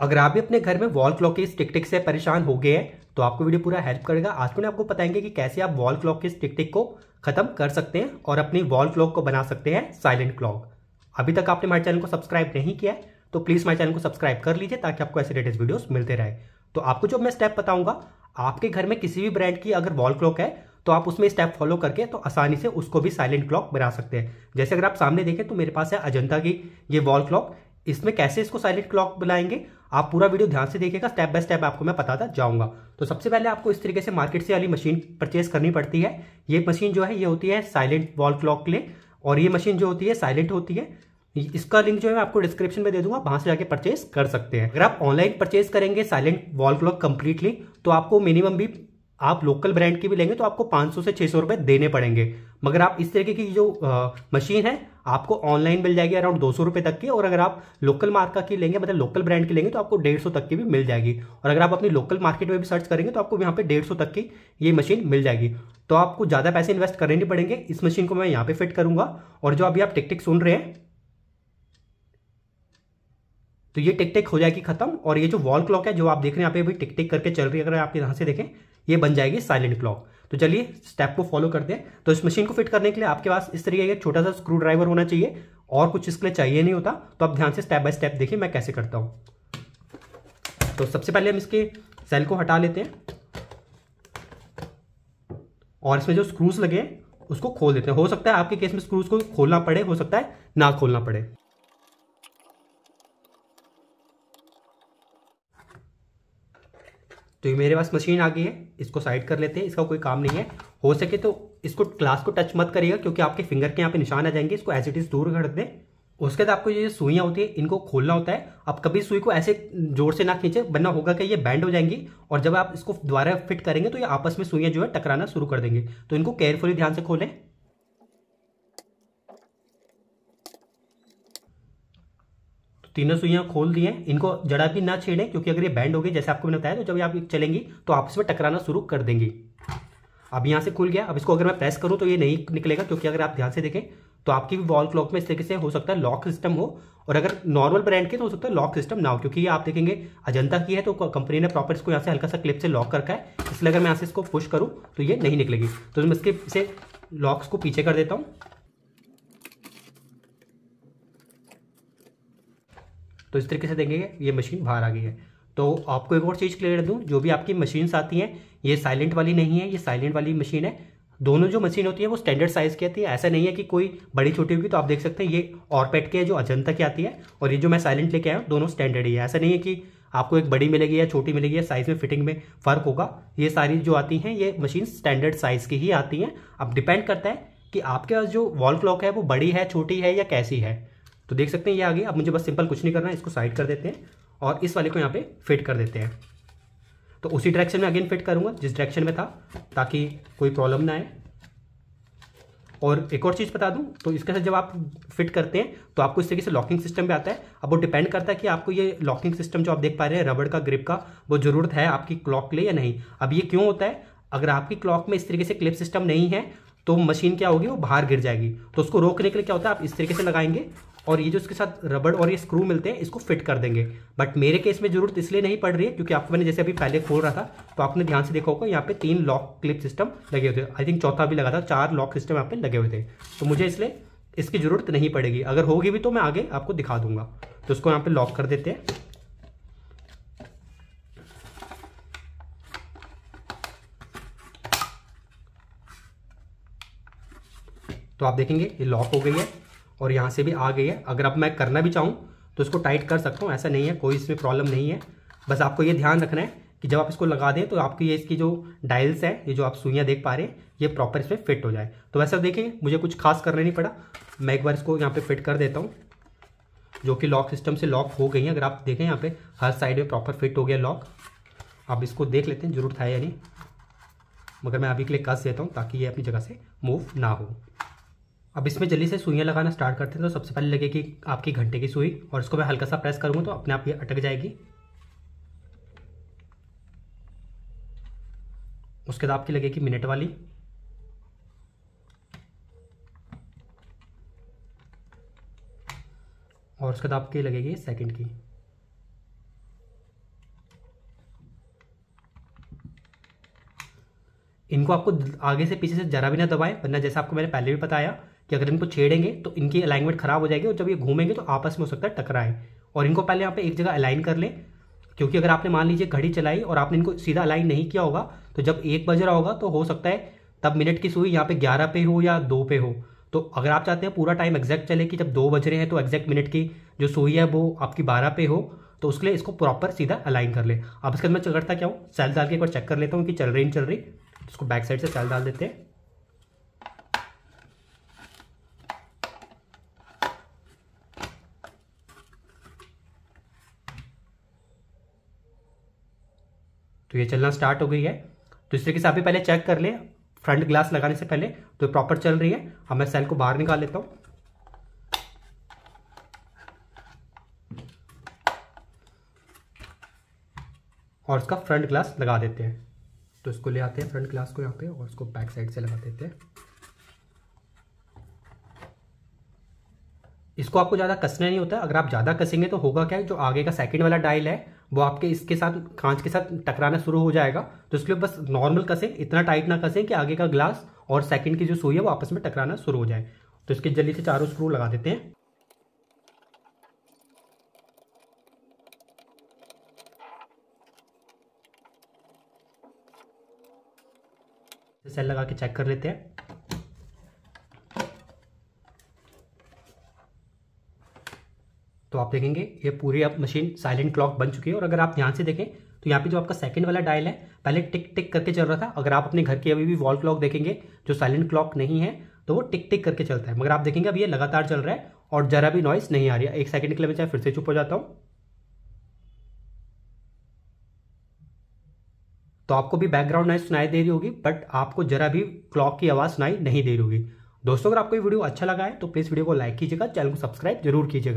अगर आप भी अपने घर में वॉल क्लॉक के इस टिकटिक से परेशान हो गए हैं तो आपको वीडियो पूरा हेल्प करेगा आज में आपको बताएंगे कि कैसे आप वॉल क्लॉक के इस टिकटिक को खत्म कर सकते हैं और अपनी वॉल क्लॉक को बना सकते हैं साइलेंट क्लॉक अभी तक आपने हमारे चैनल को सब्सक्राइब नहीं किया है तो प्लीज़ हमारे चैनल को सब्सक्राइब कर लीजिए ताकि आपको ऐसे लेटेस्ट वीडियो मिलते रहे तो आपको जो मैं स्टेप बताऊंगा आपके घर में किसी भी ब्रांड की अगर वॉल क्लॉक है तो आप उसमें स्टेप फॉलो करके तो आसानी से उसको भी साइलेंट क्लॉक बना सकते हैं जैसे अगर आप सामने देखें तो मेरे पास है अजंता की ये वॉल क्लॉक इसमें कैसे इसको साइलेंट क्लॉक बुलाएंगे आप पूरा वीडियो ध्यान से देखिएगा स्टेप बाय स्टेप आपको मैं बताता जाऊंगा तो सबसे पहले आपको इस तरीके से मार्केट से वाली मशीन परचेज करनी पड़ती है ये मशीन जो है ये होती है साइलेंट वॉल क्लॉक के लिए और ये मशीन जो होती है साइलेंट होती है इसका लिंक जो है मैं आपको डिस्क्रिप्शन में दे दूंगा वहां से जाके परचेज कर सकते हैं अगर आप ऑनलाइन परचेज करेंगे साइलेंट वॉल क्लॉक कंप्लीटली तो आपको मिनिमम भी आप लोकल ब्रांड की भी लेंगे तो आपको 500 से 600 रुपए देने पड़ेंगे मगर आप इस तरीके की जो आ, मशीन है आपको ऑनलाइन मिल जाएगी अराउंड दो सौ तक की और अगर आप लोकल मार्का की लेंगे मतलब लोकल ब्रांड की लेंगे तो आपको डेढ़ सौ तक की भी मिल जाएगी और अगर आप अपनी लोकल मार्केट में भी सर्च करेंगे तो आपको यहाँ पे डेढ़ सौ तक की ये मशीन मिल जाएगी तो आपको ज़्यादा पैसे इन्वेस्ट करने नहीं पड़ेंगे इस मशीन को मैं यहाँ पे फिट करूंगा और जो अभी आप टिकटिक सुन रहे हैं तो ये टिकटिक हो जाएगी खत्म और ये जो वॉल क्लॉक है जो आप देख रहे हैं यहाँ पे अभी टिकटिक करके चल रही है अगर आप यहाँ से देखें ये बन जाएगी साइलेंट क्लॉक तो चलिए स्टेप को फॉलो करते हैं तो इस मशीन को फिट करने के लिए आपके पास इस तरीके का छोटा सा स्क्रू ड्राइवर होना चाहिए और कुछ इसके लिए चाहिए नहीं होता तो आप ध्यान से स्टेप बाय स्टेप देखिए मैं कैसे करता हूं तो सबसे पहले हम इसके सेल को हटा लेते हैं और इसमें जो स्क्रूज लगे उसको खोल देते हैं हो सकता है आपके केस में स्क्रूज को खोलना पड़े हो सकता है ना खोलना पड़े तो ये मेरे पास मशीन आ गई है इसको साइड कर लेते हैं इसका कोई काम नहीं है हो सके तो इसको ग्लास को टच मत करिएगा क्योंकि आपके फिंगर के यहाँ पे निशान आ जाएंगे इसको एज इट इज़ दूर कर दें उसके बाद आपको ये सुइयाँ होती है इनको खोलना होता है आप कभी सुई को ऐसे जोर से ना खींचे बनना होगा कि ये बैंड हो जाएंगी और जब आप इसको दोबारा फिट करेंगे तो ये आपस में सुइयाँ जो है टकराना शुरू कर देंगे तो इनको केयरफुली ध्यान से खोलें तीनों सुइयां खोल दिए इनको जड़ा भी ना छेड़े क्योंकि अगर ये बैंड हो गई जैसे आपको मैंने बताया तो जब आप चलेंगी तो आपस में टकराना शुरू कर देंगी अब यहाँ से खुल गया अब इसको अगर मैं प्रेस करूँ तो ये नहीं निकलेगा क्योंकि अगर आप ध्यान से देखें तो आपकी भी वॉल क्लॉक में इस तरीके से हो सकता है लॉक सिस्टम हो और अगर नॉर्मल ब्रांड के तो हो सकता है लॉक सिस्टम ना हो क्योंकि ये आप देखेंगे अजंता की है तो कंपनी ने प्रॉपर इसको यहाँ से हल्का सा क्लिप से लॉक करका है इसलिए अगर मैं यहाँ से इसको पुश करूँ तो ये नहीं निकलेगी तो मैं इसके इसे लॉक्स को पीछे कर देता हूँ तो इस तरीके से देखेंगे ये मशीन बाहर आ गई है तो आपको एक और चीज़ क्लियर दूँ जो भी आपकी मशीन्स आती हैं ये साइलेंट वाली नहीं है ये साइलेंट वाली मशीन है दोनों जो मशीन होती है वो स्टैंडर्ड साइज़ की आती है ऐसा नहीं है कि कोई बड़ी छोटी होगी तो आप देख सकते हैं ये ऑरपेट की है जो अजंता की आती है और ये जो मैं साइलेंट लेके आया हूँ दोनों स्टैंडर्ड ही है ऐसा नहीं है कि आपको एक बड़ी मिलेगी या छोटी मिलेगी या साइज़ में फिटिंग में फ़र्क होगा ये सारी जो आती हैं ये मशीन स्टैंडर्ड साइज़ की ही आती हैं अब डिपेंड करता है कि आपके पास जो वॉल क्लॉक है वो बड़ी है छोटी है या कैसी है तो देख सकते हैं ये आ गया अब मुझे बस सिंपल कुछ नहीं करना है इसको साइड कर देते हैं और इस वाले को यहाँ पे फिट कर देते हैं तो उसी डायरेक्शन में अगेन फिट करूँगा जिस डायरेक्शन में था ताकि कोई प्रॉब्लम ना आए और एक और चीज़ बता दूं तो इसके साथ जब आप फिट करते हैं तो आपको इस तरीके से लॉकिंग सिस्टम भी आता है अब वो डिपेंड करता है कि आपको ये लॉकिंग सिस्टम जो आप देख पा रहे हैं रबड़ का ग्रिप का वो ज़रूरत है आपकी क्लॉक के लिए या नहीं अब ये क्यों होता है अगर आपकी क्लॉक में इस तरीके से क्लिप सिस्टम नहीं है तो मशीन क्या होगी वो बाहर गिर जाएगी तो उसको रोकने के लिए क्या होता है आप इस तरीके से लगाएंगे और ये जो इसके साथ रबड़ और ये स्क्रू मिलते हैं इसको फिट कर देंगे बट मेरे केस में जरूरत इसलिए नहीं पड़ रही है क्योंकि आपको मैंने जैसे अभी पहले खोल रहा था तो आपने ध्यान से देखा होगा यहाँ पे तीन लॉक क्लिप सिस्टम लगे हुए थे आई थिंक चौथा भी लगा था चार लॉक सिस्टम यहाँ पे लगे हुए थे तो मुझे इसलिए इसकी जरूरत नहीं पड़ेगी अगर होगी भी तो मैं आगे आपको दिखा दूंगा तो उसको यहाँ पे लॉक कर देते हैं तो आप देखेंगे ये लॉक हो गई है और यहाँ से भी आ गई है अगर अब मैं करना भी चाहूँ तो इसको टाइट कर सकता हूँ ऐसा नहीं है कोई इसमें प्रॉब्लम नहीं है बस आपको ये ध्यान रखना है कि जब आप इसको लगा दें तो आपकी ये इसकी जो डायल्स है ये जो आप सुइयाँ देख पा रहे हैं ये प्रॉपर इसमें फिट हो जाए तो वैसा देखें मुझे कुछ खास करना नहीं पड़ा मैं एक बार इसको यहाँ पे फिट कर देता हूँ जो कि लॉक सिस्टम से लॉक हो गई है अगर आप देखें यहाँ पे हर साइड में प्रॉपर फिट हो गया लॉक आप इसको देख लेते हैं जरूरत है या नहीं मगर मैं अभी के लिए कस देता हूँ ताकि ये अपनी जगह से मूव ना हो अब इसमें जल्दी से सुइयाँ लगाना स्टार्ट करते हैं तो सबसे पहले लगेगी आपकी घंटे की सुई और इसको मैं हल्का सा प्रेस करूँगा तो अपने आप ये अटक जाएगी उसके बाद आपकी लगेगी मिनट वाली और उसके बाद आपकी लगेगी सेकंड की इनको आपको आगे से पीछे से जरा भी ना दबाएं वरना जैसा आपको मैंने पहले भी बताया कि अगर इनको छेड़ेंगे तो इनकी अलाइनमेंट खराब हो जाएगी और जब ये घूमेंगे तो आपस में हो सकता है टकराएं और इनको पहले यहाँ पे एक जगह अलाइन कर लें क्योंकि अगर आपने मान लीजिए घड़ी चलाई और आपने इनको सीधा अलाइन नहीं किया होगा तो जब एक बज रहा होगा तो हो सकता है तब मिनट की सुई यहाँ पे ग्यारह पे हो या दो पे हो तो अगर आप चाहते हैं पूरा टाइम एग्जैक्ट चले कि जब दो बज रहे हैं तो एग्जैक्ट मिनट की जो सुई है वो आपकी बारह पे हो तो उसके लिए इसको प्रॉपर सीधा अलाइन कर ले अब इसके बाद मैं करता क्या हूँ सेल डाल के एक बार चेक कर लेता हूँ कि चल रही नहीं चल रही तो इसको बैक साइड से सेल डाल देते हैं तो ये चलना स्टार्ट हो गई है तो इस तरीके से अभी पहले चेक कर ले फ्रंट ग्लास लगाने से पहले तो प्रॉपर चल रही है अब मैं सेल को बाहर निकाल लेता हूँ और इसका फ्रंट ग्लास लगा देते हैं तो इसको ले आते हैं फ्रंट ग्लास को यहाँ पे और इसको बैक साइड से लगा देते हैं इसको आपको ज़्यादा कसना नहीं होता अगर आप ज़्यादा कसेंगे तो होगा क्या जो आगे का सेकंड वाला डायल है वो आपके इसके साथ कांच के साथ टकराना शुरू हो जाएगा तो इसके लिए बस नॉर्मल कसें इतना टाइट ना कसें कि आगे का ग्लास और सेकंड की जो सुई है वो आपस में टकराना शुरू हो जाए तो इसके जल्दी से चारों स्क्रू लगा देते हैं सेल लगा के चेक कर लेते हैं आप देखेंगे ये पूरी अब मशीन साइलेंट क्लॉक बन चुकी है और अगर आप ध्यान से देखें तो यहाँ पे जो आपका सेकंड वाला डायल है पहले टिक टिक करके चल रहा था अगर आप अपने घर की अभी भी वॉल क्लॉक देखेंगे जो साइलेंट क्लॉक नहीं है तो वो टिक टिक करके चलता है मगर आप देखेंगे अभी ये लगातार चल रहा है और जरा भी नॉइस नहीं आ रही है एक सेकंड के लिए मैं चाहे फिर से चुप हो जाता हूँ तो आपको भी बैकग्राउंड नॉइस सुनाई दे रही होगी बट आपको जरा भी क्लॉक की आवाज़ सुनाई नहीं दे रही होगी दोस्तों अगर आपको ये वीडियो अच्छा लगा है तो प्लीज़ वीडियो को लाइक कीजिएगा चैनल को सब्सक्राइब जरूर कीजिएगा